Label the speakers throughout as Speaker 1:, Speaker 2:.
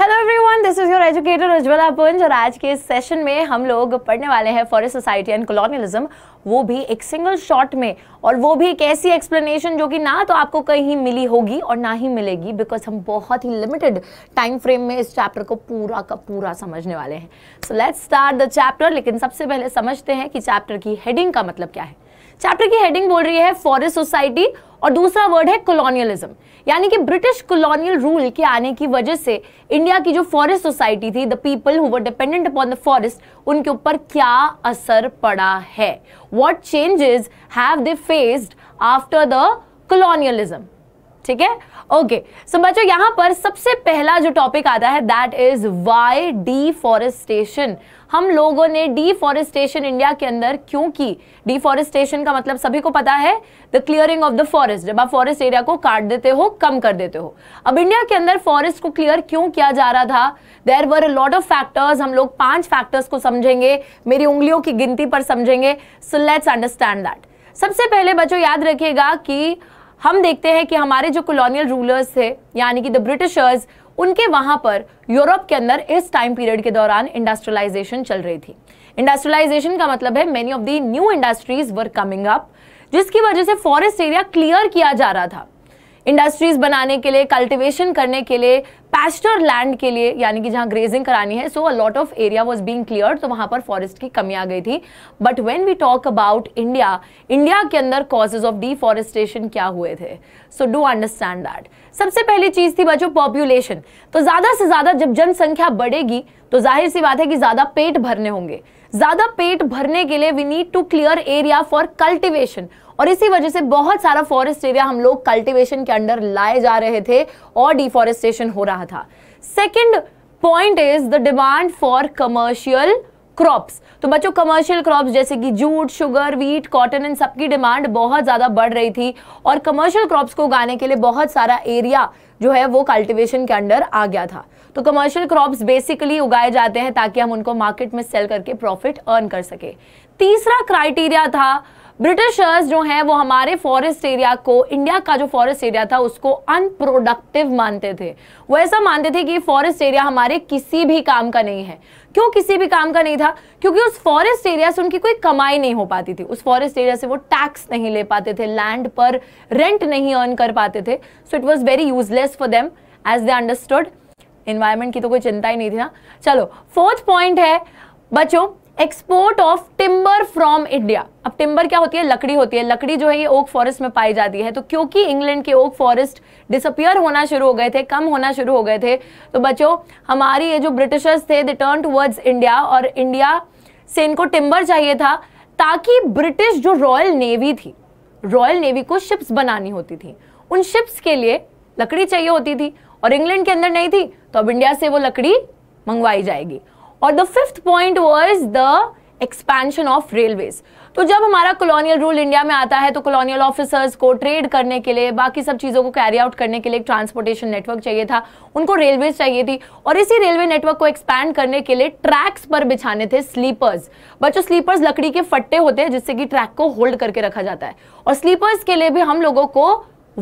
Speaker 1: Hello everyone this is your educator Ujjwala Punj और आज के सेशन में हम लोग पढ़ने वाले हैं फॉरेस्ट सोसाइटी एंड कॉलोनियलिज्म वो भी एक सिंगल शॉट में और वो भी एक ऐसी एक्सप्लेनेशन जो कि ना तो आपको कहीं मिली होगी और ना ही मिलेगी बिकॉज हम बहुत ही लिमिटेड टाइम फ्रेम में इस चैप्टर को पूरा का पूरा समझने वाले हैं so let's start the chapter लेकिन सबसे पहले समझते हैं कि चैप्टर की हेडिंग का मतलब क्या है चैप्टर की हेडिंग बोल रही है फॉरेस्ट सोसाइटी और दूसरा वर्ड है कॉलोनियलिज्म यानी कि ब्रिटिश कॉलोनियल रूल के आने की वजह से इंडिया की जो फॉरेस्ट सोसाइटी थी the people who were dependent upon the forest उनके ऊपर क्या असर पड़ा है what changes have they faced after the colonialism ठीक है ओके सो बच्चों यहां पर सबसे पहला जो टॉपिक आता है दैट इज वाई डिफॉरेस्टेशन हम लोगों ने डिफॉरेस्टेशन इंडिया के अंदर क्यों की डिफॉरेस्टेशन का मतलब सभी को पता है the clearing of the forest जब आप फॉरेस्ट एरिया को काट देते हो कम कर देते हो अब इंडिया के अंदर फॉरेस्ट को क्लियर क्यों किया जा रहा था there were a lot of factors हम लोग पांच फैक्टर्स को समझेंगे मेरी उंगलियों की गिनती पर समझेंगे सो लेट्स अंडरस्टैंड दैट सबसे पहले बच्चों याद रखिएगा कि हम देखते हैं कि हमारे जो कॉलोनियल रूलर्स थे यानी कि द ब्रिटिशर्स उनके वहां पर यूरोप के अंदर इस टाइम पीरियड के दौरान इंडस्ट्रियलाइजेशन चल रही थी इंडस्ट्रियलाइजेशन का मतलब है many of the new industries were coming up जिसकी वजह से फॉरेस्ट एरिया क्लियर किया जा रहा था इंडस्ट्रीज बनाने के लिए कल्टिवेशन करने के लिए पैस्टर लैंड के लिए यानी कि जहां ग्रेजिंग करानी है so a lot of area was being clear तो वहां पर फॉरेस्ट की कमी आ गई थी but when we talk about India India के अंदर कॉजेज ऑफ डिफॉरेस्टेशन क्या हुए थे सो डू अंडरस्टैंड दैट सबसे पहली चीज थी बच्चों पॉपुलेशन तो ज्यादा से ज्यादा जब जनसंख्या बढ़ेगी तो जाहिर सी बात है कि ज्यादा पेट भरने होंगे ज्यादा पेट भरने के लिए we need to clear area for cultivation और इसी वजह से बहुत सारा फॉरेस्ट एरिया हम लोग कल्टिवेशन के अंडर लाए जा रहे थे और डिफॉरेस्टेशन हो रहा था second point is the demand for commercial crops तो बच्चों कमर्शियल क्रॉप्स जैसे कि जूट शुगर वीट कॉटन इन सबकी डिमांड बहुत ज़्यादा बढ़ रही थी और कमर्शियल क्रॉप्स को उगाने के लिए बहुत सारा एरिया जो है वो कल्टिवेशन के अंडर आ गया था तो कमर्शियल क्रॉप्स बेसिकली उगाए जाते हैं ताकि हम उनको मार्केट में सेल करके प्रॉफिट अर्न कर सके तीसरा क्राइटेरिया था ब्रिटिशर्स जो हैं वो हमारे फॉरेस्ट एरिया को इंडिया का जो फॉरेस्ट एरिया था उसको अनप्रोडक्टिव मानते थे वो ऐसा मानते थे कि फॉरेस्ट एरिया हमारे किसी भी काम का नहीं है क्यों किसी भी काम का नहीं था क्योंकि उस फॉरेस्ट एरिया से उनकी कोई कमाई नहीं हो पाती थी उस फॉरेस्ट एरिया से वो टैक्स नहीं ले पाते थे लैंड पर रेंट नहीं अर्न कर पाते थे so it was very useless for them as they understood environment की तो कोई चिंता ही नहीं थी ना चलो फोर्थ पॉइंट है बच्चों export of timber from India अब टिम्बर क्या होती है लकड़ी होती है लकड़ी जो है ये ओक फॉरेस्ट में पाई जाती है तो क्योंकि इंग्लैंड के ओक फॉरेस्ट डिसअपियर होना शुरू हो गए थे कम होना शुरू हो गए थे तो बच्चों हमारी ये जो ब्रिटिशर्स थे दे टर्न टूवर्ड्स इंडिया और इंडिया से इनको टिम्बर चाहिए था ताकि ब्रिटिश जो रॉयल नेवी थी रॉयल नेवी को शिप्स बनानी होती थी उन शिप्स के लिए लकड़ी चाहिए होती थी और इंग्लैंड के अंदर नहीं थी तो अब इंडिया से वो लकड़ी मंगवाई जाएगी और the fifth point was the expansion of railways तो जब हमारा कॉलोनियल रूल इंडिया में आता है तो कॉलोनियल ऑफिसर्स को ट्रेड करने के लिए बाकी सब चीज़ों को कैरी आउट करने के लिए ट्रांसपोर्टेशन नेटवर्क चाहिए था उनको रेलवे चाहिए थी और इसी रेलवे नेटवर्क को एक्सपैंड करने के लिए ट्रैक्स पर बिछाने थे स्लीपर्स बच्चों स्लीपर्स लकड़ी के फट्टे होते हैं जिससे कि ट्रैक को होल्ड करके रखा जाता है और स्लीपर्स के लिए भी हम लोगों को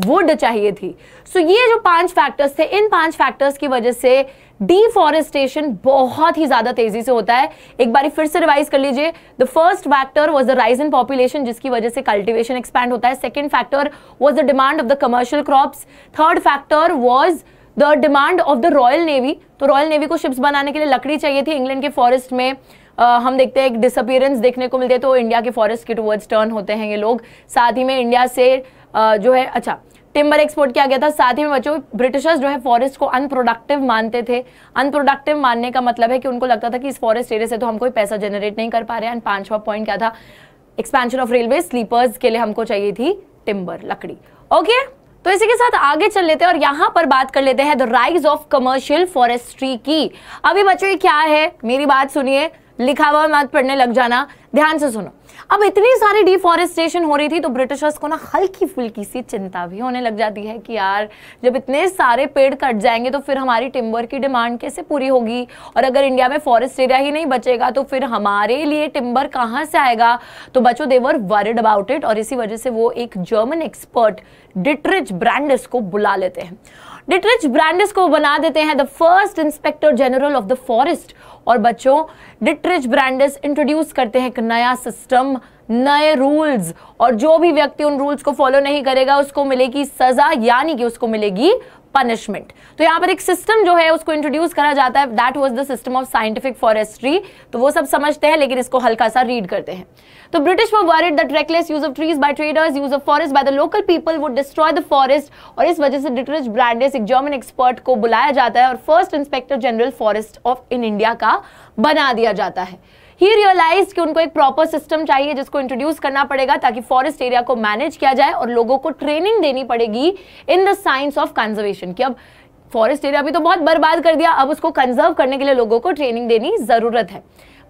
Speaker 1: वुड चाहिए थी सो so, ये जो पांच फैक्टर्स थे इन पांच फैक्टर्स की वजह से डिफॉरेस्टेशन बहुत ही ज्यादा तेजी से होता है एक बार फिर से रिवाइज कर लीजिए the first factor was the rise in population जिसकी वजह से कल्टिवेशन एक्सपैंड होता है second factor was the demand of the commercial crops third factor was the demand of the royal navy तो रॉयल नेवी को ships बनाने के लिए लकड़ी चाहिए थी इंग्लैंड के फॉरेस्ट में Uh, हम देखते हैं एक डिसअपियरेंस देखने को मिलते हैं तो इंडिया के फॉरेस्ट के टूवर्ड्स टर्न होते हैं ये लोग साथ ही में इंडिया से uh, जो है अच्छा टिम्बर एक्सपोर्ट किया गया था साथ ही में बच्चों ब्रिटिशर्स जो है फॉरेस्ट को अनप्रोडक्टिव मानते थे अनप्रोडक्टिव मानने का मतलब है कि उनको लगता था कि इस फॉरेस्ट एरिया से तो हम कोई पैसा जनरेट नहीं कर पा रहे एंड पांचवा पॉइंट क्या था एक्सपेंशन ऑफ रेलवे स्लीपर्स के लिए हमको चाहिए थी टिम्बर लकड़ी ओके तो इसी के साथ आगे चल लेते हैं और यहां पर बात कर लेते हैं the rise of commercial forestry की अभी बच्चों ये क्या है मेरी बात सुनिए लिखा हुआ मत पढ़ने लग जाना ध्यान से सुनो अब इतनी सारी डिफॉरेस्टेशन हो रही थी तो ब्रिटिशर्स को ना हल्की फुल्की सी चिंता भी होने लग जाती है कि यार जब इतने सारे पेड़ कट जाएंगे तो फिर हमारी टिम्बर की डिमांड कैसे पूरी होगी और अगर इंडिया में फॉरेस्ट एरिया ही नहीं बचेगा तो फिर हमारे लिए टिम्बर कहाँ से आएगा तो बच्चों देवर वरिड अबाउट इट और इसी वजह से वो एक जर्मन एक्सपर्ट डिटरिच ब्रांडस को बुला लेते हैं डिटरिच ब्रांडेस को बना देते हैं the first inspector general of the forest और बच्चों डिटरिच ब्रांडेस इंट्रोड्यूस करते हैं एक नया सिस्टम नए रूल्स और जो भी व्यक्ति उन रूल्स को फॉलो नहीं करेगा उसको मिलेगी सजा यानी कि उसको मिलेगी पनिशमेंट तो यहां पर एक सिस्टम जो है उसको इंट्रोड्यूस करा जाता है that was the system of scientific forestry तो वो सब समझते हैं लेकिन इसको हल्का सा रीड करते हैं तो ब्रिटिश वो worried that reckless use of trees by traders use of forest by the local people would destroy the forest और इस वजह से डिटरिच ब्रांडेस एक जर्मन एक्सपर्ट को बुलाया जाता है और first inspector general forest of in India का बना दिया जाता है ही रियलाइज कि उनको एक प्रॉपर सिस्टम चाहिए जिसको इंट्रोड्यूस करना पड़ेगा ताकि फॉरेस्ट एरिया को मैनेज किया जाए और लोगों को ट्रेनिंग देनी पड़ेगी in the science of conservation कि अब फॉरेस्ट एरिया भी तो बहुत बर्बाद कर दिया अब उसको कंजर्व करने के लिए लोगों को ट्रेनिंग देनी ज़रूरत है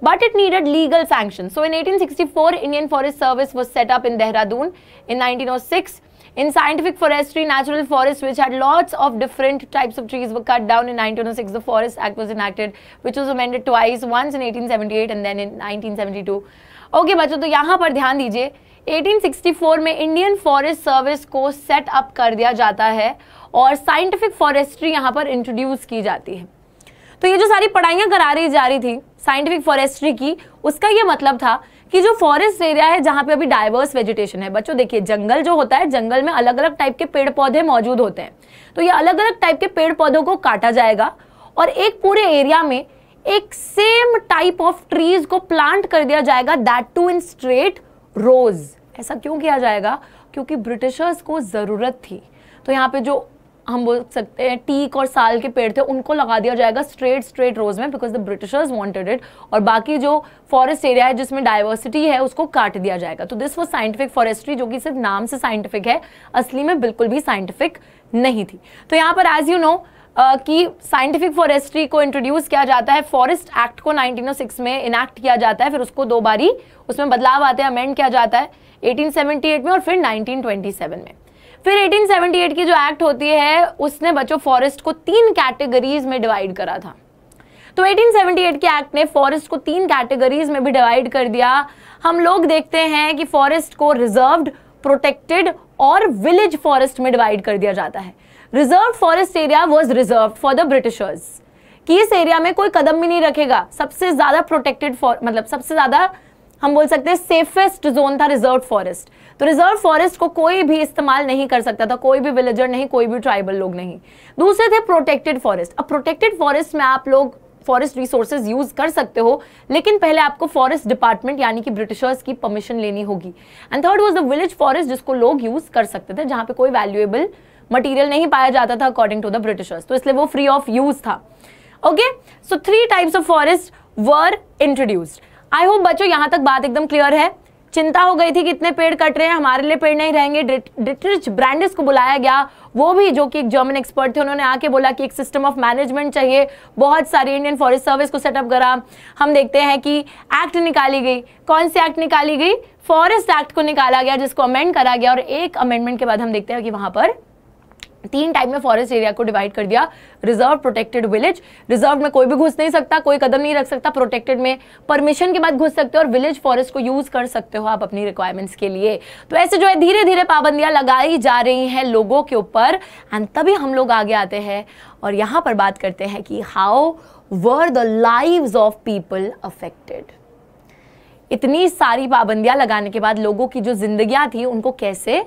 Speaker 1: but it needed legal sanction. So in 1864, Indian Forest Service was set up in Dehradun. In six In scientific forestry, natural forest which had lots of different types of trees were cut down in 1906. The Forest Act was enacted, which was amended twice, once in 1878 and then in 1972. okay bachcho to yahan par dhyan dijiye 1864 में Indian forest service को set up कर दिया जाता है और scientific forestry यहाँ पर introduce की जाती है तो ये जो सारी पढ़ाइयाँ करा रही जा रही थी साइंटिफिक फॉरेस्ट्री की उसका ये मतलब था कि जो फॉरेस्ट एरिया है जहां पे अभी डाइवर्स वेजिटेशन है बच्चों देखिए जंगल जो होता है जंगल में अलग अलग टाइप के पेड़ पौधे मौजूद होते हैं तो ये अलग अलग टाइप के पेड़ पौधों को काटा जाएगा और एक पूरे एरिया में एक सेम टाइप ऑफ ट्रीज को प्लांट कर दिया जाएगा that too in straight rows ऐसा क्यों किया जाएगा क्योंकि ब्रिटिशर्स को ज़रूरत थी तो यहाँ पे जो हम बोल सकते हैं टीक और साल के पेड़ थे उनको लगा दिया जाएगा स्ट्रेट स्ट्रेट रोज में because the Britishers wanted it और बाकी जो फॉरेस्ट एरिया है जिसमें डाइवर्सिटी है उसको काट दिया जाएगा तो दिस वॉज साइंटिफिक फॉरेस्ट्री जो कि सिर्फ नाम से साइंटिफिक है असली में बिल्कुल भी साइंटिफिक नहीं थी तो यहाँ पर एज यू नो कि साइंटिफिक फॉरेस्ट्री को इंट्रोड्यूस किया जाता है फॉरेस्ट एक्ट को 1906 में इनैक्ट किया जाता है फिर उसको दो बारी उसमें बदलाव आते हैं अमेंड किया जाता है 1878 में और फिर 1927 में फिर 1878 की जो एक्ट होती है उसने बच्चों फॉरेस्ट को तीन कैटेगरीज में डिवाइड करा था तो 1878 के एक्ट ने फॉरेस्ट को तीन कैटेगरीज में भी डिवाइड कर दिया हम लोग देखते हैं कि फॉरेस्ट को रिजर्व्ड प्रोटेक्टेड और विलेज फॉरेस्ट में डिवाइड कर दिया जाता है reserve forest area was reserve for the Britishers कि इस एरिया में कोई कदम भी नहीं रखेगा सबसे ज्यादा प्रोटेक्टेड मतलब सबसे ज्यादा हम बोल सकते हैं सेफेस्ट जोन था रिजर्व फॉरेस्ट तो रिजर्व फॉरेस्ट को कोई भी इस्तेमाल नहीं कर सकता था कोई भी विलेजर नहीं कोई भी ट्राइबल लोग नहीं दूसरे थे प्रोटेक्टेड फॉरेस्ट अब प्रोटेक्टेड फॉरेस्ट में आप लोग फॉरेस्ट रिसोर्सेज यूज कर सकते हो लेकिन पहले आपको फॉरेस्ट डिपार्टमेंट यानी कि ब्रिटिशर्स की परमिशन लेनी होगी and third was the village forest जिसको लोग यूज कर सकते थे जहां पे कोई वैल्यूएबल मटेरियल नहीं पाया जाता था अकॉर्डिंग टू द ब्रिटिशर्स तो इसलिए वो फ्री ऑफ यूज था okay so three types of forest were introduced I hope बच्चों यहां तक बात एकदम क्लियर है चिंता हो गई थी कि इतने पेड़ कट रहे हैं हमारे लिए पेड़ नहीं रहेंगे डिट्रिच ब्रांडिस को बुलाया गया वो भी जो कि एक जर्मन एक्सपर्ट थे उन्होंने आके बोला कि एक सिस्टम ऑफ मैनेजमेंट चाहिए बहुत सारी इंडियन फॉरेस्ट सर्विस को सेटअप करा हम देखते हैं कि एक्ट निकाली गई कौन सी एक्ट निकाली गई फॉरेस्ट एक्ट को निकाला गया जिसको अमेंड करा गया और एक अमेंडमेंट के बाद हम देखते हैं कि वहां पर तीन टाइप में फॉरेस्ट एरिया को डिवाइड कर दिया रिजर्व प्रोटेक्टेड विलेज रिजर्व में कोई भी घुस नहीं सकता कोई कदम नहीं रख सकता प्रोटेक्टेड में परमिशन के बाद घुस सकते हो और विलेज फॉरेस्ट को यूज कर सकते हो आप अपनी रिक्वायरमेंट्स के लिए तो ऐसे जो है धीरे धीरे पाबंदियां लगाई जा रही हैं लोगों के ऊपर एंड तभी हम लोग आगे आते हैं और यहां पर बात करते हैं कि how were the live of people affected इतनी सारी पाबंदियां लगाने के बाद लोगों की जो जिंदगियां थी उनको कैसे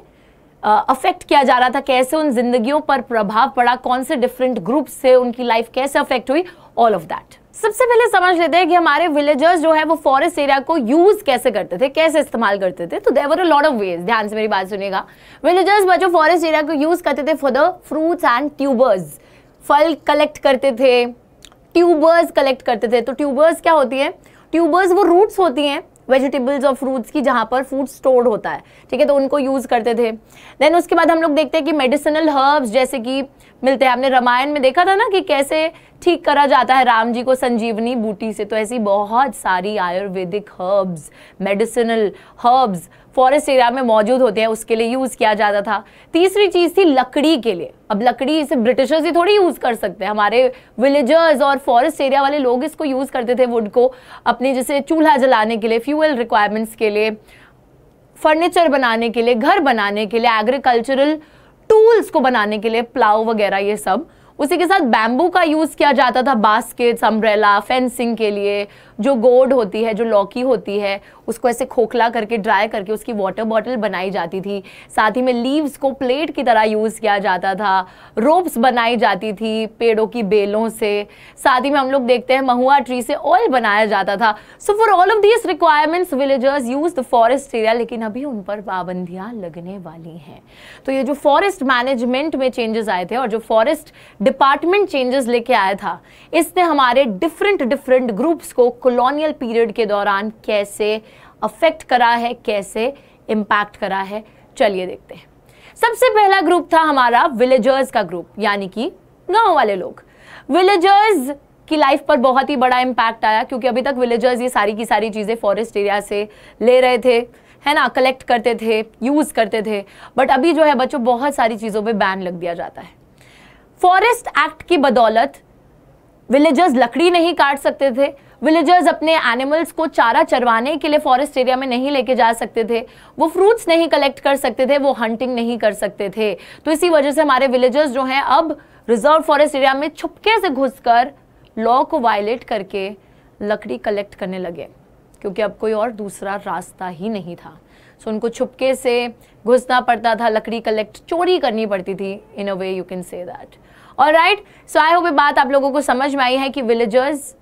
Speaker 1: अफेक्ट किया जा रहा था कैसे उन जिंदगियों पर प्रभाव पड़ा कौन से डिफरेंट ग्रुप से उनकी लाइफ कैसे अफेक्ट हुई ऑल ऑफ दैट सबसे पहले समझ लेते हैं कि हमारे विलेजर्स जो है वो फॉरेस्ट एरिया को यूज कैसे करते थे कैसे इस्तेमाल करते थे तो they were a lot of ways ध्यान से मेरी बात सुनेगा विलेजर्स बच्चों फॉरेस्ट एरिया को यूज करते थे for the fruits and tubers फल कलेक्ट करते थे ट्यूबर्स कलेक्ट करते थे तो ट्यूबर्स क्या होती है ट्यूबर्स वो रूट्स होती हैं वेजिटेबल्स और फ्रूट्स की जहाँ पर फूड स्टोर होता है ठीक है तो उनको यूज़ करते थे देन उसके बाद हम लोग देखते हैं कि मेडिसिनल हर्ब्स जैसे कि मिलते हैं आपने रामायण में देखा था ना कि कैसे ठीक करा जाता है राम जी को संजीवनी बूटी से तो ऐसी बहुत सारी Ayurvedic herbs medicinal herbs forest area में मौजूद होते हैं उसके लिए यूज़ किया जाता था तीसरी चीज़ थी लकड़ी के लिए अब लकड़ी इसे ब्रिटिशर्स ही थोड़ी यूज़ कर सकते हैं हमारे विलेजर्स और फॉरेस्ट एरिया वाले लोग इसको यूज़ करते थे वुड को अपने जैसे चूल्हा जलाने के लिए फ्यूअल रिक्वायरमेंट्स के लिए फर्नीचर बनाने के लिए घर बनाने के लिए एग्रीकल्चरल टूल्स को बनाने के लिए प्लाव वगैरह ये सब उसी के साथ बैम्बू का यूज़ किया जाता था बास्केट्स अम्ब्रेला फेंसिंग के लिए जो गोड होती है जो लौकी होती है उसको ऐसे खोखला करके ड्राई करके उसकी वाटर बॉटल बनाई जाती थी साथ ही में लीव्स को प्लेट की तरह यूज़ किया जाता था रोप्स बनाई जाती थी पेड़ों की बेलों से साथ ही में हम लोग देखते हैं महुआ ट्री से ऑयल बनाया जाता था so for all of these requirements villagers use the forest area लेकिन अभी उन पर पाबंदियाँ लगने वाली हैं तो ये जो फॉरेस्ट मैनेजमेंट में चेंजेस आए थे और जो फॉरेस्ट डिपार्टमेंट चेंजेस लेके आया था इसने हमारे डिफरेंट डिफरेंट ग्रुप्स को कॉलोनियल पीरियड के दौरान कैसे अफेक्ट करा है कैसे इम्पैक्ट करा है चलिए देखते हैं सबसे पहला ग्रुप था हमारा विलेजर्स का ग्रुप यानी कि गांव वाले लोग विलेजर्स की लाइफ पर बहुत ही बड़ा इम्पैक्ट आया क्योंकि अभी तक विलेजर्स ये सारी की सारी चीज़ें फॉरेस्ट एरिया से ले रहे थे है ना कलेक्ट करते थे यूज़ करते थे बट अभी जो है बच्चों बहुत सारी चीज़ों पे बैन लग दिया जाता है फॉरेस्ट एक्ट की बदौलत विलेजर्स लकड़ी नहीं काट सकते थे विलेजर्स अपने एनिमल्स को चारा चरवाने के लिए फॉरेस्ट एरिया में नहीं लेके जा सकते थे वो फ्रूट्स नहीं कलेक्ट कर सकते थे वो हंटिंग नहीं कर सकते थे तो इसी वजह से हमारे विलेजर्स जो हैं अब रिजर्व फॉरेस्ट एरिया में छुपके से घुसकर लॉ को वायलेट करके लकड़ी कलेक्ट करने लगे क्योंकि अब कोई और दूसरा रास्ता ही नहीं था सो so, उनको छुपके से घुसना पड़ता था लकड़ी कलेक्ट चोरी करनी पड़ती थी in a way you can say that all right so I hope ये बात आप लोगों को समझ में आई है कि विलेजर्स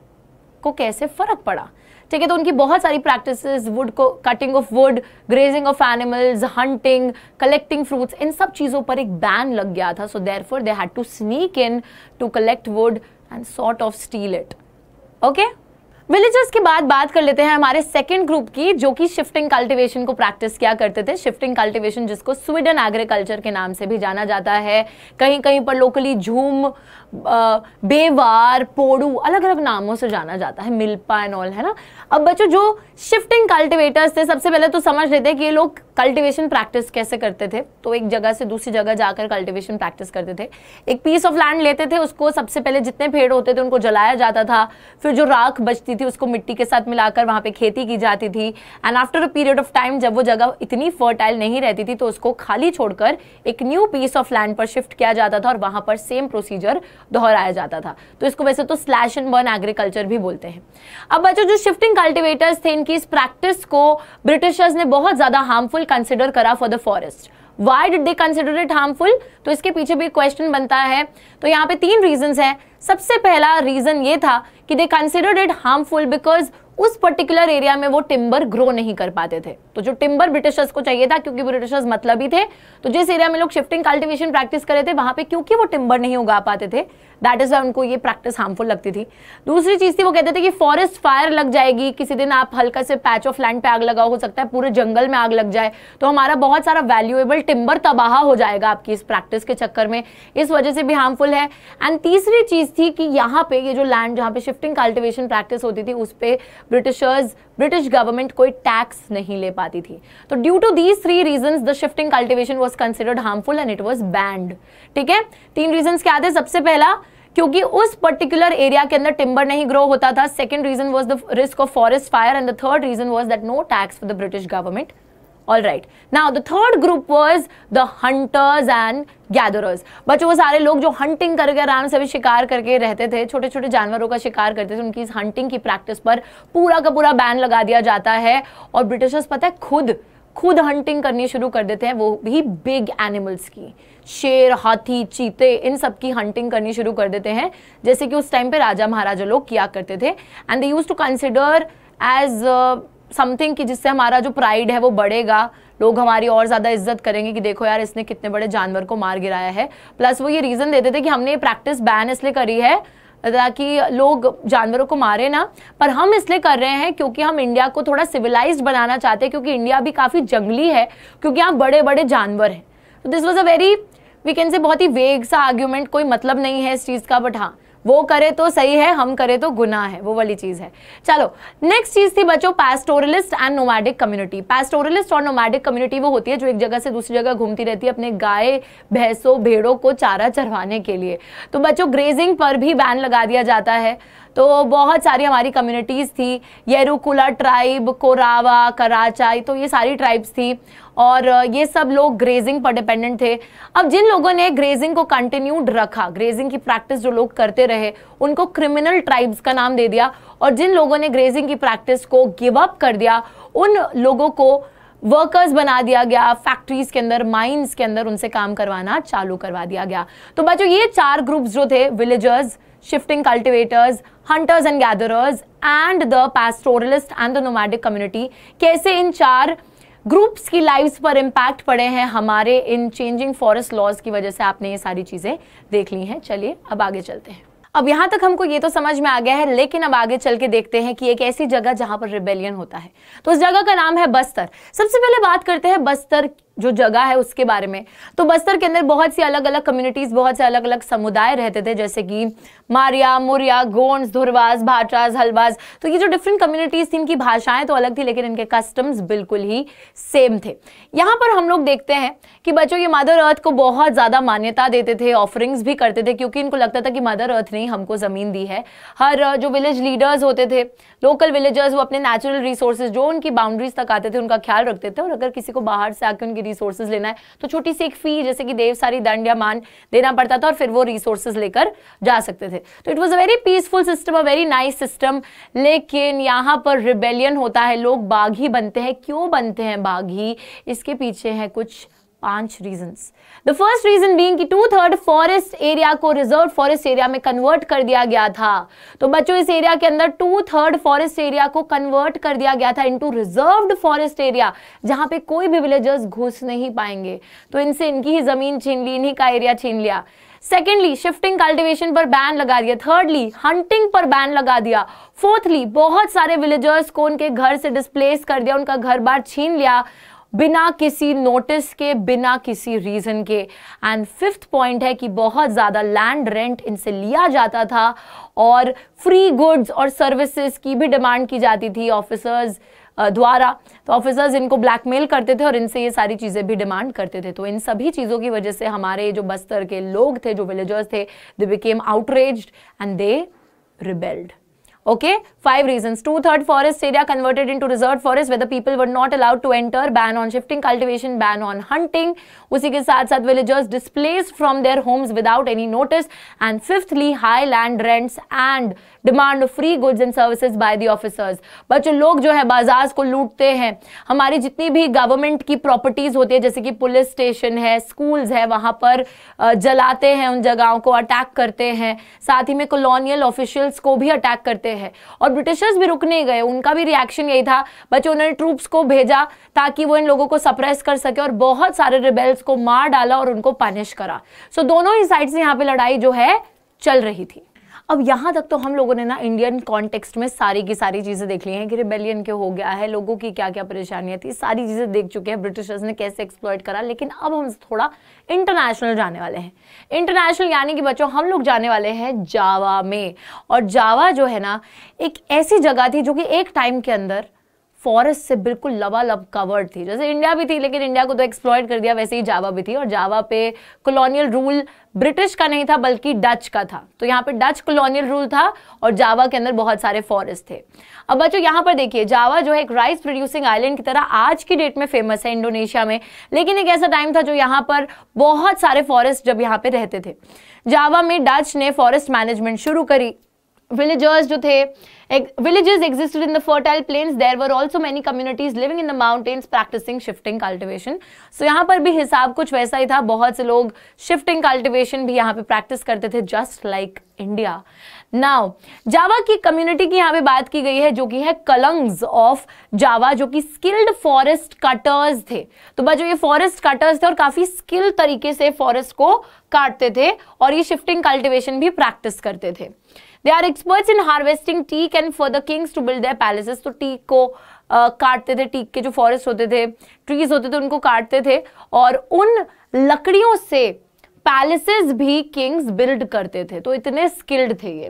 Speaker 1: को कैसे फ़र्क पड़ा ठीक है तो उनकी बहुत सारी प्रैक्टिसेस वुड को cutting of wood grazing of animals hunting collecting fruits इन सब चीज़ों पर एक बैन लग गया था so therefore they had to sneak in to collect wood and sort of steal it okay villagers के बाद बात कर लेते हैं हमारे सेकंड ग्रुप की जो कि शिफ्टिंग कल्टीवेशन को प्रैक्टिस किया करते थे शिफ्टिंग कल्टीवेशन जिसको स्वीडन एग्रीकल्चर के नाम से भी जाना जाता है कहीं कहीं पर लोकली झूम बेवार पोड़ू अलग अलग नामों से जाना जाता है मिल्पा एंड ऑल है ना अब बच्चों जो शिफ्टिंग कल्टिवेटर्स थे सबसे पहले तो समझ लेते कि ये लोग कल्टिवेशन प्रैक्टिस कैसे करते थे तो एक जगह से दूसरी जगह जाकर कल्टिवेशन प्रैक्टिस करते थे एक पीस ऑफ लैंड लेते थे उसको सबसे पहले जितने पेड़ होते थे उनको जलाया जाता था फिर जो राख बचती होती थी उसको मिट्टी के साथ मिलाकर वहाँ पे खेती की जाती थी and after a period of time जब वो जगह इतनी फर्टाइल नहीं रहती थी तो उसको खाली छोड़कर एक न्यू पीस ऑफ लैंड पर शिफ्ट किया जाता था और वहाँ पर सेम प्रोसीजर दोहराया जाता था तो इसको वैसे तो स्लैश एंड बर्न एग्रीकल्चर भी बोलते हैं अब बच्चों जो शिफ्टिंग कल्टिवेटर्स थे इनकी इस प्रैक्टिस को ब्रिटिशर्स ने बहुत ज़्यादा हार्मफुल कंसिडर करा for the forest why did they consider it harmful तो इसके पीछे भी क्वेश्चन बनता है तो यहाँ पे तीन रीजन है सबसे पहला रीजन ये था कि they considered it harmful because उस पर्टिकुलर एरिया में वो टिम्बर ग्रो नहीं कर पाते थे तो जो टिम्बर ब्रिटिशर्स को चाहिए था क्योंकि ब्रिटिशर्स मतलब ही थे तो जिस एरिया में लोग शिफ्टिंग कल्टिवेशन प्रैक्टिस करे थे वहां पे क्योंकि वो टिम्बर नहीं उगा पाते थे दैट इज़ उनको ये प्रैक्टिस हार्मफुल लगती थी दूसरी चीज़ थी वो कहते थे कि फॉरेस्ट फायर लग जाएगी किसी दिन आप हल्का से पैच ऑफ लैंड पे आग लगा हो सकता है पूरे जंगल में आग लग जाए तो हमारा बहुत सारा वैल्यूएबल टिम्बर तबाह हो जाएगा आपकी इस प्रैक्टिस के चक्कर में इस वजह से भी हार्मफुल है एंड तीसरी चीज़ थी कि यहाँ पे ये जो लैंड जहाँ पे शिफ्टिंग कल्टिवेशन प्रैक्टिस होती थी उस पर ब्रिटिशर्स ब्रिटिश गवर्नमेंट कोई टैक्स नहीं ले पाती थी तो due to these three reason the shifting cultivation was considered harmful and it was banned ठीक है तीन रीजन क्या थे सबसे पहला क्योंकि उस पर्टिकुलर एरिया के अंदर टिम्बर नहीं ग्रो होता था second reason was the risk of forest fire and the third reason was that no tax for the British government all right now the third group was the hunters and gatherers बच्चों वो सारे लोग जो hunting करके आराम से भी शिकार करके रहते थे छोटे छोटे जानवरों का शिकार करते थे उनकी इस हंटिंग की प्रैक्टिस पर पूरा का पूरा बैन लगा दिया जाता है और ब्रिटिशर्स पता है खुद खुद हंटिंग करनी शुरू कर देते हैं वो भी बिग एनिमल्स की शेर हाथी चीते इन सब की हंटिंग करनी शुरू कर देते हैं जैसे कि उस टाइम पे राजा महाराजा लोग किया करते थे and they use to consider as something कि जिससे हमारा जो प्राइड है वो बढ़ेगा लोग हमारी और ज़्यादा इज्जत करेंगे कि देखो यार इसने कितने बड़े जानवर को मार गिराया है प्लस वो ये रीज़न देते थे कि हमने ये प्रैक्टिस बैन इसलिए करी है ताकि लोग जानवरों को मारे ना पर हम इसलिए कर रहे हैं क्योंकि हम इंडिया को थोड़ा सिविलाइज बनाना चाहते हैं क्योंकि इंडिया भी काफ़ी जंगली है क्योंकि यहाँ बड़े बड़े जानवर हैं तो this was a very we can say बहुत ही वेग सा आर्ग्यूमेंट कोई मतलब नहीं है इस चीज़ का बट हाँ वो करे तो सही है हम करे तो गुना है वो वाली चीज है चलो नेक्स्ट चीज थी बच्चों pastoralist and nomadic community pastoralist और नोमैडिक कम्युनिटी वो होती है जो एक जगह से दूसरी जगह घूमती रहती है अपने गाय भैंसों भेड़ों को चारा चढ़वाने के लिए तो बच्चों ग्रेजिंग पर भी बैन लगा दिया जाता है तो बहुत सारी हमारी कम्युनिटीज़ थी येरुकुला ट्राइब कोरावा कराचाई तो ये सारी ट्राइब्स थी और ये सब लोग ग्रेजिंग पर डिपेंडेंट थे अब जिन लोगों ने ग्रेजिंग को कंटिन्यूड रखा ग्रेजिंग की प्रैक्टिस जो लोग करते रहे उनको क्रिमिनल ट्राइब्स का नाम दे दिया और जिन लोगों ने ग्रेजिंग की प्रैक्टिस को गिव अप कर दिया उन लोगों को वर्कर्स बना दिया गया फैक्ट्रीज के अंदर माइंस के अंदर उनसे काम करवाना चालू करवा दिया गया तो बच्चों ये चार ग्रुप्स जो थे villagers shifting cultivators, hunters and gatherers, and the pastoralist and the nomadic community. kaise in char groups की लाइफ्स पर इम्पैक्ट पड़े हैं हमारे इन चेंजिंग फॉरेस्ट लॉज की वजह से आपने ये सारी चीज़ें देख ली हैं चलिए अब आगे चलते हैं अब यहाँ तक हमको ये तो समझ में आ गया है लेकिन अब आगे चल के देखते हैं कि एक ऐसी जगह जहाँ पर रिबेलियन होता है तो उस जगह का नाम है बस्तर सबसे पहले बात करते हैं बस्तर जो जगह है उसके बारे में तो बस्तर के अंदर बहुत सी अलग अलग कम्युनिटीज़ बहुत से अलग अलग समुदाय रहते थे जैसे कि मारिया मुरिया गोंड धुरवास भाटाज हलवाज तो ये जो डिफरेंट कम्युनिटीज़ थी इनकी भाषाएं तो अलग थी लेकिन इनके कस्टम्स बिल्कुल ही सेम थे यहाँ पर हम लोग देखते हैं कि बच्चों ये मदर अर्थ को बहुत ज़्यादा मान्यता देते थे ऑफरिंग्स भी करते थे क्योंकि इनको लगता था कि मदर अर्थ ने हमको ज़मीन दी है हर जो विलेज लीडर्स होते थे लोकल विलेजर्स वो अपने नेचुरल रिसोर्सेज जो उनकी बाउंड्रीज तक आते थे उनका ख्याल रखते थे और अगर किसी को बाहर से आकर उनकी रिसोर्सेज लेना है तो छोटी सी एक फी जैसे कि देव सारी दंड या मान देना पड़ता था और फिर वो रिसोर्सेज लेकर जा सकते थे तो it was a very peaceful system a very nice system लेकिन यहाँ पर रिबेलियन होता है लोग बाघी बनते हैं क्यों बनते हैं बाघी इसके पीछे है कुछ पांच reasons the first reason being कि टू थर्ड फॉरेस्ट एरिया को रिजर्व फॉरेस्ट एरिया में कन्वर्ट कर दिया गया था तो बच्चों इस एरिया के अंदर टू थर्ड फॉरेस्ट एरिया को कन्वर्ट कर दिया गया था इनटू रिजर्व्ड फॉरेस्ट एरिया जहां पे कोई भी विलेजर्स घुस नहीं पाएंगे तो इनसे इनकी ही जमीन छीन ली इन्हीं का एरिया छीन लिया सेकेंडली शिफ्टिंग कल्टिवेशन पर बैन लगा दिया थर्डली हंटिंग पर बैन लगा दिया फोर्थली बहुत सारे विलेजर्स को उनके घर से डिस्प्लेस कर दिया उनका घर बार छीन लिया बिना किसी नोटिस के बिना किसी रीज़न के एंड फिफ्थ पॉइंट है कि बहुत ज़्यादा लैंड रेंट इनसे लिया जाता था और फ्री गुड्स और सर्विसेज की भी डिमांड की जाती थी ऑफिसर्स द्वारा तो ऑफिसर्स इनको ब्लैकमेल करते थे और इनसे ये सारी चीज़ें भी डिमांड करते थे तो इन सभी चीज़ों की वजह से हमारे जो बस्तर के लोग थे जो विलेजर्स थे they became outrage and they rebelled Okay, five reasons. Two third forest area converted into reserved forest where the people were not allowed to enter, ban on shifting cultivation, ban on hunting. usi ke sath sath villagers displaced from their homes without any notice. And fifthly, high land rents and demand of free goods and services by the officers. बच्चों लोग जो है बाजार को लूटते हैं हमारी जितनी भी गवर्नमेंट की प्रॉपर्टीज होती है जैसे कि पुलिस स्टेशन है स्कूल्स है वहां पर जलाते हैं उन जगहों को अटैक करते हैं साथ ही में कॉलोनियल ऑफिशियल्स को भी अटैक करते हैं हैं और ब्रिटिशर्स भी रुक नहीं गए उनका भी रिएक्शन यही था बच्चे उन्होंने ट्रूप्स को भेजा ताकि वो इन लोगों को सप्रेस कर सके और बहुत सारे रिबेल्स को मार डाला और उनको पनिश करा सो so, दोनों ही साइड से यहाँ पे लड़ाई जो है चल रही थी अब यहाँ तक तो हम लोगों ने ना इंडियन कॉन्टेक्स्ट में सारी की सारी चीज़ें देख ली हैं कि रिबेलियन क्यों हो गया है लोगों की क्या क्या परेशानियाँ थी सारी चीज़ें देख चुके हैं ब्रिटिशर्स ने कैसे एक्सप्लॉयट करा लेकिन अब हम थोड़ा इंटरनेशनल जाने वाले हैं इंटरनेशनल यानी कि बच्चों हम लोग जाने वाले हैं जावा में और जावा जो है ना एक ऐसी जगह थी जो कि एक टाइम के अंदर फॉरेस्ट से बिल्कुल लब कवर्ड थी जैसे इंडिया भी थी लेकिन इंडिया को तो एक्सप्लॉयड कर दिया वैसे ही जावा भी थी और जावा पे कॉलोनियल रूल ब्रिटिश का नहीं था बल्कि डच का था तो यहाँ पे डच कॉलोनियल रूल था और जावा के अंदर बहुत सारे फॉरेस्ट थे अब बच्चों यहाँ पर देखिए जावा जो है एक राइस प्रोड्यूसिंग आइलैंड की तरह आज की डेट में फेमस है इंडोनेशिया में लेकिन एक ऐसा टाइम था जो यहाँ पर बहुत सारे फॉरेस्ट जब यहाँ पे रहते थे जावा में डच ने फॉरेस्ट मैनेजमेंट शुरू करी विलेजर्स जो थे villages existed in the fertile plains there were also many communities living in the mountains practicing shifting cultivation so yahan par bhi hisab kuch वैसा ही था बहुत से लोग शिफ्टिंग कल्टीवेशन भी यहाँ पे प्रैक्टिस करते थे just like India now Java की कम्युनिटी की यहाँ पे बात की गई है जो कि है कलंग्स ऑफ जावा जो कि स्किल्ड फॉरेस्ट कटर्स थे तो बच्चों ये फॉरेस्ट कटर्स थे और काफी स्किल्ड तरीके से फॉरेस्ट को काटते थे और ये शिफ्टिंग कल्टिवेशन भी प्रैक्टिस करते थे they are experts in harvesting teak and for the kings to build their palaces तो टीक को आ, काटते थे टीक के जो फॉरेस्ट होते थे ट्रीज होते थे उनको काटते थे और उन लकड़ियों से पैलेसेस भी किंग्स बिल्ड करते थे तो इतने स्किल्ड थे ये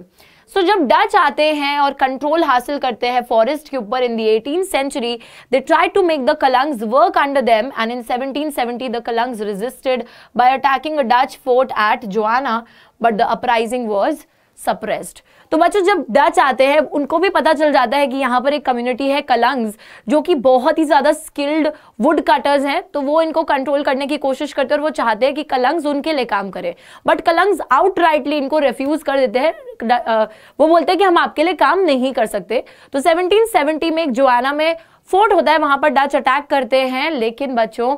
Speaker 1: सो so, जब डच आते हैं और कंट्रोल हासिल करते हैं फॉरेस्ट के ऊपर in the eighteen century they try to make the Kalangs work under them and in 1770 the Kalangs resisted by attacking a Dutch fort at Joana but the uprising was suppressed तो बच्चों जब Dutch आते हैं उनको भी पता चल जाता है कि यहाँ पर एक कम्युनिटी है कलंग्स जो कि बहुत ही ज़्यादा स्किल्ड वुड कटर्स हैं तो वो इनको कंट्रोल करने की कोशिश करते हैं और वो चाहते हैं कि कलंग्स उनके लिए काम करें बट कलंग्स आउट इनको रेफ्यूज़ कर देते हैं वो बोलते हैं कि हम आपके लिए काम नहीं कर सकते तो सेवनटीन में एक जोआना में फोर्ट होता है वहाँ पर डच अटैक करते हैं लेकिन बच्चों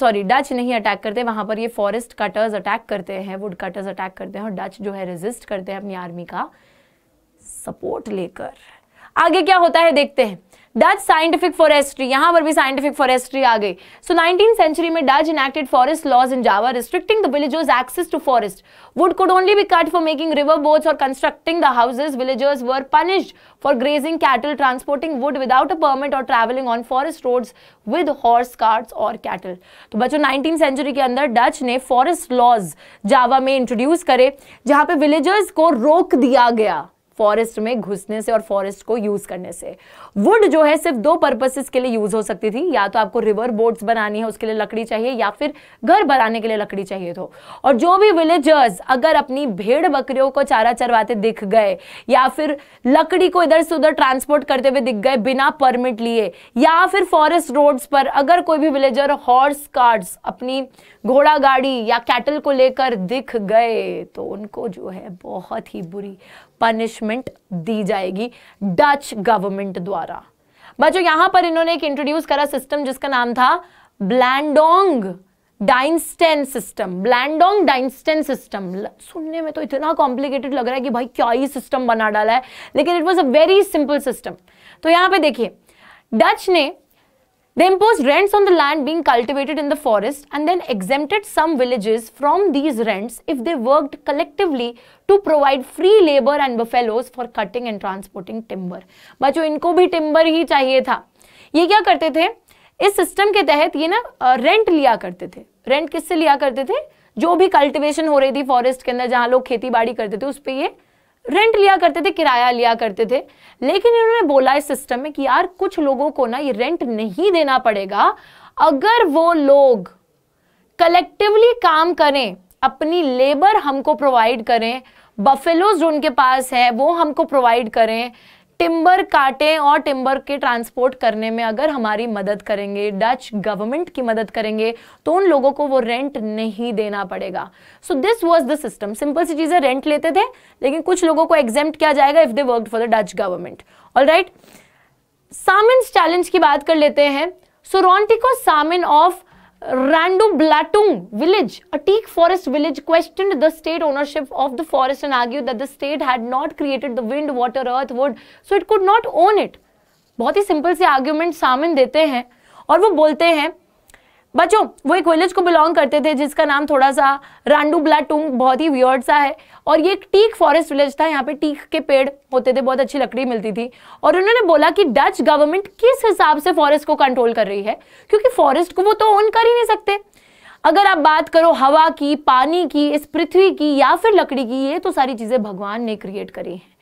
Speaker 1: सॉरी डच नहीं अटैक करते वहां पर ये फॉरेस्ट कटर्स अटैक करते हैं वुड कटर्स अटैक करते हैं और डच जो है रेजिस्ट करते हैं अपनी आर्मी का सपोर्ट लेकर आगे क्या होता है देखते हैं डच साइंटिफिक फॉरेस्ट्री यहां पर भी साइंटिफिक फॉरेस्ट्री आ गई सो नाइनटीन सेंचुरी में Dutch enacted forest laws in Java restricting the villagers access to forest wood could only be cut for making river boats और constructing the houses villagers were punished for grazing cattle transporting wood without a permit और travelling on forest roads with horse carts और cattle तो बच्चों nineteen century के अंदर Dutch ने forest laws जावा में introduce करे जहां पे विलेजर्स को रोक दिया गया फॉरेस्ट में घुसने से और फॉरेस्ट को यूज़ करने से वुड जो है सिर्फ दो पर्पसेस के लिए यूज़ हो सकती थी या तो आपको रिवर बोट्स बनानी है उसके लिए लकड़ी चाहिए या फिर घर बनाने के लिए लकड़ी चाहिए तो और जो भी विलेजर्स अगर अपनी भेड़ बकरियों को चारा चरवाते दिख गए या फिर लकड़ी को इधर से उधर ट्रांसपोर्ट करते हुए दिख गए बिना परमिट लिए या फिर फॉरेस्ट रोड्स पर अगर कोई भी विलेजर हॉर्स कार्ड्स अपनी घोड़ा गाड़ी या कैटल को लेकर दिख गए तो उनको जो है बहुत ही बुरी पनिशमेंट दी जाएगी डच गवर्नमेंट द्वारा बच्चों यहां पर इन्होंने एक इंट्रोड्यूस करा सिस्टम जिसका नाम था ब्लैंडोंग डाइंस्टेन सिस्टम ब्लैंडोंग डाइंस्टेन सिस्टम सुनने में तो इतना कॉम्प्लिकेटेड लग रहा है कि भाई क्या ही सिस्टम बना डाला है लेकिन it was a very simple system तो यहां पर देखिए डच ने They imposed rents on the land being cultivated in the forest and then exempted some villages from these rents if they worked collectively to provide free labor and buffaloes for cutting and transporting timber. बच्चों इनको भी timber ही चाहिए था ये क्या करते थे इस system के तहत ये ना rent लिया करते थे rent किससे लिया करते थे जो भी cultivation हो रही थी forest के अंदर जहाँ लोग खेती बाड़ी करते थे उस पर ये रेंट लिया करते थे किराया लिया करते थे लेकिन इन्होंने बोला इस सिस्टम में कि यार कुछ लोगों को ना ये रेंट नहीं देना पड़ेगा अगर वो लोग कलेक्टिवली काम करें अपनी लेबर हमको प्रोवाइड करें बफेलोज उनके पास है वो हमको प्रोवाइड करें टिम्बर काटे और टिम्बर के ट्रांसपोर्ट करने में अगर हमारी मदद करेंगे डच गवर्नमेंट की मदद करेंगे तो उन लोगों को वो रेंट नहीं देना पड़ेगा so this was the system simple सी चीज़ें रेंट लेते थे लेकिन कुछ लोगों को एग्जाम किया जाएगा if they work for the Dutch government all right Samin challenge की बात कर लेते हैं so Rontiko Samin of Randublatung village, a teak forest village, questioned the state ownership of the forest and argued that the state had not created the wind, water, earth, wood, so it could not own it. बहुत ही simple से argument सामने देते हैं और वो बोलते हैं बच्चों वो एक विलेज को बिलोंग करते थे जिसका नाम थोड़ा सा रांडू ब्लाटूंग बहुत ही व्यर्ड सा है और ये एक टीक फॉरेस्ट विलेज था यहाँ पे टीक के पेड़ होते थे बहुत अच्छी लकड़ी मिलती थी और उन्होंने बोला कि डच गवर्नमेंट किस हिसाब से फॉरेस्ट को कंट्रोल कर रही है क्योंकि फॉरेस्ट को वो तो ओन कर ही नहीं सकते अगर आप बात करो हवा की पानी की इस पृथ्वी की या फिर लकड़ी की ये तो सारी चीज़ें भगवान ने क्रिएट करी हैं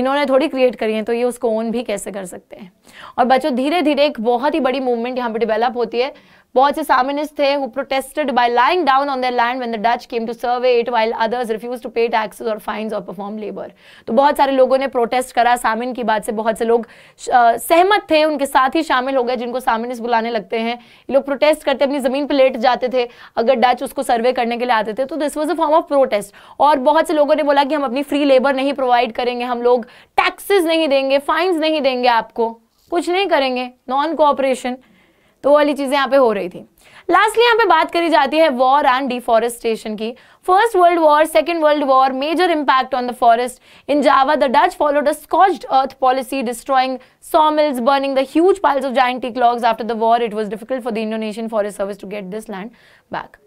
Speaker 1: इन्होंने थोड़ी क्रिएट करी है तो ये उसको ओन भी कैसे कर सकते हैं और बच्चों धीरे धीरे एक बहुत ही बड़ी मूवमेंट यहाँ पे डेवलप होती है बहुत से सामिनिस थे who protested by lying down on their land when the Dutch came to survey it while others refuse to pay taxes और फाइंस और परफॉर्म लेबर तो बहुत सारे लोगों ने प्रोटेस्ट करा सामिन की बात से बहुत से लोग सहमत थे उनके साथ ही शामिल हो गए जिनको सामिनिस बुलाने लगते हैं ये लोग प्रोटेस्ट करते अपनी ज़मीन पर लेट जाते थे अगर डच उसको सर्वे करने के लिए आते थे तो this was a form of protest और बहुत से लोगों ने बोला कि हम अपनी फ्री लेबर नहीं प्रोवाइड करेंगे हम लोग टैक्सेस नहीं देंगे फाइन्स नहीं देंगे आपको कुछ नहीं करेंगे नॉन कोऑपरेशन तो वाली चीज़ें यहाँ पे हो रही थी लास्टली यहाँ पे बात करी जाती है वॉर एंड डिफॉरेस्टेशन की First World War Second World War major impact on the forest in Java the Dutch followed a scorched earth policy destroying sawmills burning the huge piles of giant teak logs after the war it was difficult for the indonesian forest service to get this land back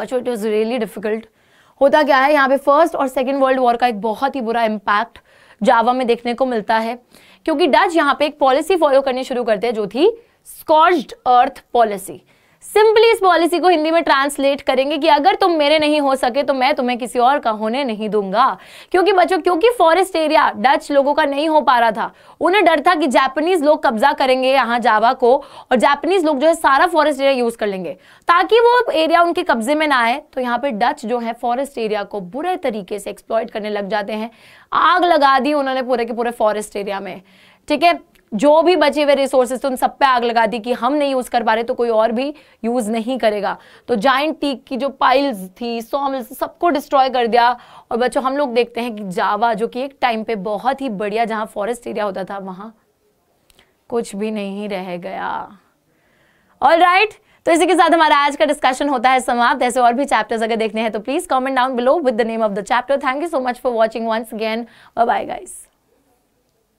Speaker 1: बच्चों it was really difficult होता क्या है यहाँ पे first और second World war का एक बहुत ही बुरा इम्पैक्ट जावा में देखने को मिलता है क्योंकि डच यहाँ पे एक पॉलिसी फॉलो करनी शुरू करते हैं जो थी स्कॉच्ड अर्थ पॉलिसी सिंपली इस पॉलिसी को हिंदी में ट्रांसलेट करेंगे कि अगर तुम मेरे नहीं हो सके तो मैं तुम्हें किसी और का होने नहीं दूंगा क्योंकि बच्चों क्योंकि फॉरेस्ट एरिया डच लोगों का नहीं हो पा रहा था उन्हें डर था कि जापानीज लोग कब्जा करेंगे यहाँ जावा को और जापानीज लोग जो है सारा फॉरेस्ट एरिया यूज कर लेंगे ताकि वो एरिया उनके कब्जे में ना आए तो यहाँ पे डच जो है फॉरेस्ट एरिया को बुरे तरीके से एक्सप्लॉयट करने लग जाते हैं आग लगा दी उन्होंने पूरे के पूरे फॉरेस्ट एरिया में ठीक है जो भी बचे हुए रिसोर्सेज तो उन सब पे आग लगा दी कि हम नहीं यूज़ कर पा रहे तो कोई और भी यूज़ नहीं करेगा तो जाइंट टीक की जो पाइल्स थी सॉमिल्स सबको डिस्ट्रॉय कर दिया और बच्चों हम लोग देखते हैं कि जावा जो कि एक टाइम पे बहुत ही बढ़िया जहां फॉरेस्ट एरिया होता था वहां कुछ भी नहीं रह गया ऑल राइट right, तो इसी के साथ हमारा आज का डिस्कशन होता है समाप्त ऐसे और भी चैप्टर्स अगर देखने हैं तो please comment down below with the name of the chapter thank you so much for watching once again bye guys